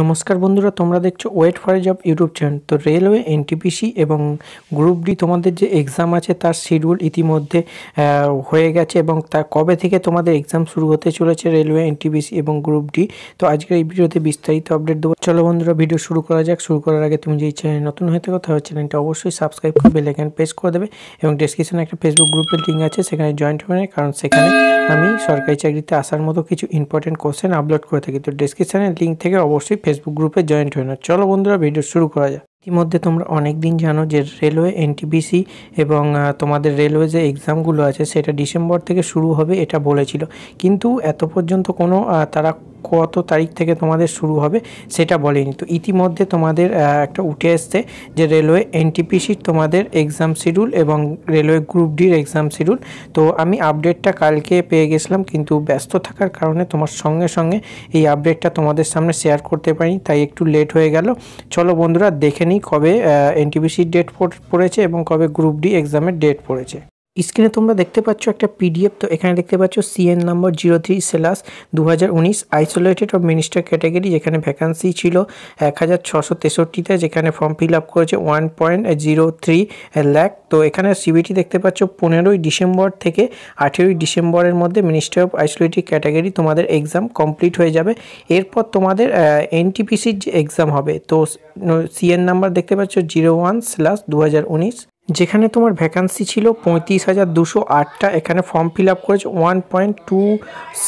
নমস্কার বন্ধুরা তোমরা দেখছো wait for job YouTube channel তো রেলওয়ে এনটিপিসি এবং গ্রুপ ডি তোমাদের যে এক্সাম আছে তার শিডিউল ইতিমধ্যে হয়ে গেছে এবং তা কবে থেকে তোমাদের এক্সাম শুরু হতে চলেছে রেলওয়ে এনটিপিসি এবং গ্রুপ ডি তো আজকের এই ভিডিওতে বিস্তারিত আপডেট দেবো চলো বন্ধুরা ভিডিও শুরু করা যাক শুরু করার আগে তুমি যে চ্যানেল নতুন হয়ে থাকো তাহলে চ্যানেলটা অবশ্যই সাবস্ক্রাইব করে বেলাইকান প্রেস করে দেবে এবং ডিসক্রিপশানে একটা ফেসবুক গ্রুপের লিঙ্ক আছে সেখানে জয়েন্ট হবে কারণ সেখানে আমি সরকারি চাকরিতে আসার মতো কিছু ইম্পর্টেন্ট কোশ্চেন আপলোড করে থাকি তো ডিসক্রিপশানের লিঙ্ক থেকে অবশ্যই ফেসবুক গ্রুপে জয়েন্ট হয়ে না চলো বন্ধুরা ভিডিও শুরু করা যাক ইতিমধ্যে তোমরা অনেক দিন জানো যে রেলওয়ে এনটিপিসি এবং তোমাদের রেলওয়ে যে এক্সামগুলো আছে সেটা ডিসেম্বর থেকে শুরু হবে এটা বলেছিল কিন্তু এত পর্যন্ত কোনো তারা কত তারিখ থেকে তোমাদের শুরু হবে সেটা বলেনি তো ইতিমধ্যে তোমাদের একটা উঠে এসছে যে রেলওয়ে এনটিপিসির তোমাদের এক্সাম শিডিউল এবং রেলওয়ে গ্রুপ ডির এক্সাম শিডিউল তো আমি আপডেটটা কালকে পেয়ে গেছিলাম কিন্তু ব্যস্ত থাকার কারণে তোমার সঙ্গে সঙ্গে এই আপডেটটা তোমাদের সামনে শেয়ার করতে পারিনি তাই একটু লেট হয়ে গেল চলো বন্ধুরা দেখে নিই কবে এনটিপিসির ডেট পড়েছে এবং কবে গ্রুপ ডি এক্সামের ডেট পড়েছে স্ক্রিনে তোমরা দেখতে পাচ্ছ একটা পিডিএফ তো এখানে দেখতে পাচ্ছ CEN number zero three slash দু আইসোলেটেড অফ মিনিস্টার ক্যাটাগরি যেখানে ভ্যাকান্সি ছিল এক হাজার ছশো তেষট্টিতে যেখানে ফর্ম ফিল আপ করেছে one point zero three lakh তো এখানে সিবিটি দেখতে পাচ্ছ পনেরোই ডিসেম্বর থেকে আঠেরোই ডিসেম্বরের মধ্যে মিনিস্টার অফ আইসোলেটেড ক্যাটাগরি তোমাদের এক্সাম কমপ্লিট হয়ে যাবে এরপর তোমাদের এনটিপিসির যে এক্সাম হবে তো সিএন নাম্বার দেখতে পাচ্ছ জিরো ওয়ান স্লাস দু যেখানে তোমার ভ্যাকান্সি ছিল পঁয়ত্রিশ হাজার দুশো আটটা এখানে ফর্ম ফিল আপ করেছে one point two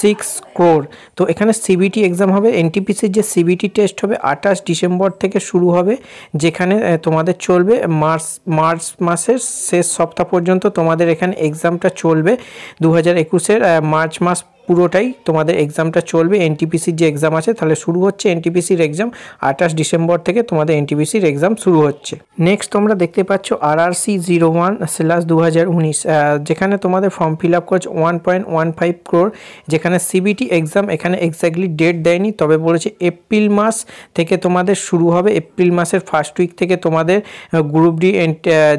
six crore তো এখানে সিবিটি এক্সাম হবে এনটিপিসির যে সিবিটি টেস্ট হবে আঠাশ ডিসেম্বর থেকে শুরু হবে যেখানে তোমাদের চলবে মার্চ মার্চ মাসের শেষ সপ্তাহ পর্যন্ত তোমাদের এখানে এক্সামটা চলবে দু হাজার একুশের মার্চ মাস পুরোটাই তোমাদের এক্সামটা চলবে এনটিপিসির যে এক্সাম আছে তাহলে শুরু হচ্ছে এনটিপিসির এক্সাম আঠাশ ডিসেম্বর থেকে তোমাদের এনটিপিসির এক্সাম শুরু হচ্ছে নেক্সট তোমরা দেখতে পাচ্ছ R R C zero one slash দু যেখানে তোমাদের ফর্ম ফিল আপ করছে one point one five crore যেখানে সিবিটি এক্সাম এখানে এক্স্যাক্টলি ডেট দেয়নি তবে বলেছে এপ্রিল মাস থেকে তোমাদের শুরু হবে এপ্রিল মাসের ফার্স্ট উইক থেকে তোমাদের গ্রুপ ডি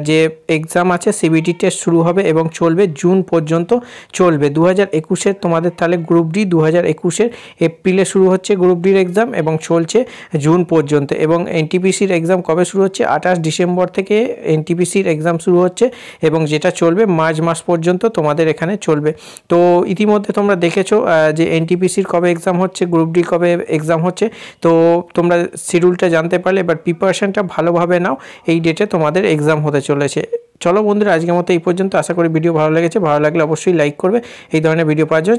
যে এক্সাম আছে সিবিটি টেস্ট শুরু হবে এবং চলবে জুন পর্যন্ত চলবে দু হাজার একুশের তোমাদের তাহলে গ্রুপ ডি দু হাজার একুশের এপ্রিলে শুরু হচ্ছে গ্রুপ ডির এক্সাম এবং চলছে জুন পর্যন্ত এবং এনটিপিসির এক্সাম কবে শুরু হচ্ছে আঠাশ ডিসেম্বর থেকে এনটিপিসির এক্সাম শুরু হচ্ছে এবং যেটা চলবে মার্চ মাস পর্যন্ত তোমাদের এখানে চলবে তো ইতিমধ্যে তোমরা দেখেছো যে এনটিপিসির কবে এক্সাম হচ্ছে গ্রুপ ডি কবে এক্সাম হচ্ছে তো তোমরা শিডিউলটা জানতে পারলে এবার প্রিপারেশানটা ভালোভাবে নাও এই ডেটে তোমাদের এক্সাম হতে চলেছে চলো বন্ধুরা আজকের মতো এই পর্যন্ত আশা করি ভিডিও ভালো লেগেছে ভালো লাগলে অবশ্যই লাইক করবে এই ধরনের ভিডিও পাওয়ার জন্য